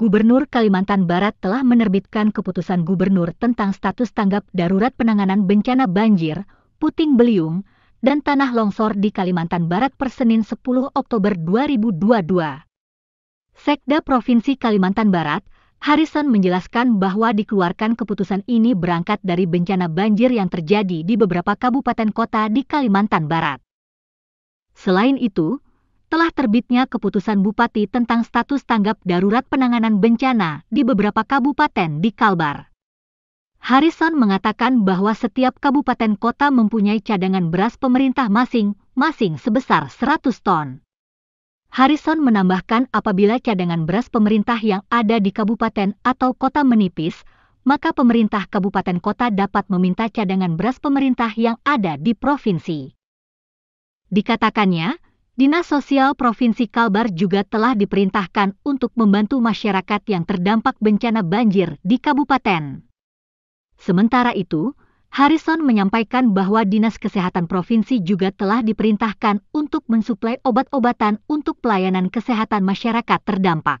Gubernur Kalimantan Barat telah menerbitkan keputusan gubernur tentang status tanggap darurat penanganan bencana banjir, puting beliung, dan tanah longsor di Kalimantan Barat per Senin 10 Oktober 2022. Sekda Provinsi Kalimantan Barat, Harrison menjelaskan bahwa dikeluarkan keputusan ini berangkat dari bencana banjir yang terjadi di beberapa kabupaten kota di Kalimantan Barat. Selain itu, telah terbitnya keputusan Bupati tentang status tanggap darurat penanganan bencana di beberapa kabupaten di Kalbar. Harrison mengatakan bahwa setiap kabupaten kota mempunyai cadangan beras pemerintah masing-masing sebesar 100 ton. Harrison menambahkan apabila cadangan beras pemerintah yang ada di kabupaten atau kota menipis, maka pemerintah kabupaten kota dapat meminta cadangan beras pemerintah yang ada di provinsi. Dikatakannya, Dinas Sosial Provinsi Kalbar juga telah diperintahkan untuk membantu masyarakat yang terdampak bencana banjir di kabupaten. Sementara itu, Harrison menyampaikan bahwa Dinas Kesehatan Provinsi juga telah diperintahkan untuk mensuplai obat-obatan untuk pelayanan kesehatan masyarakat terdampak.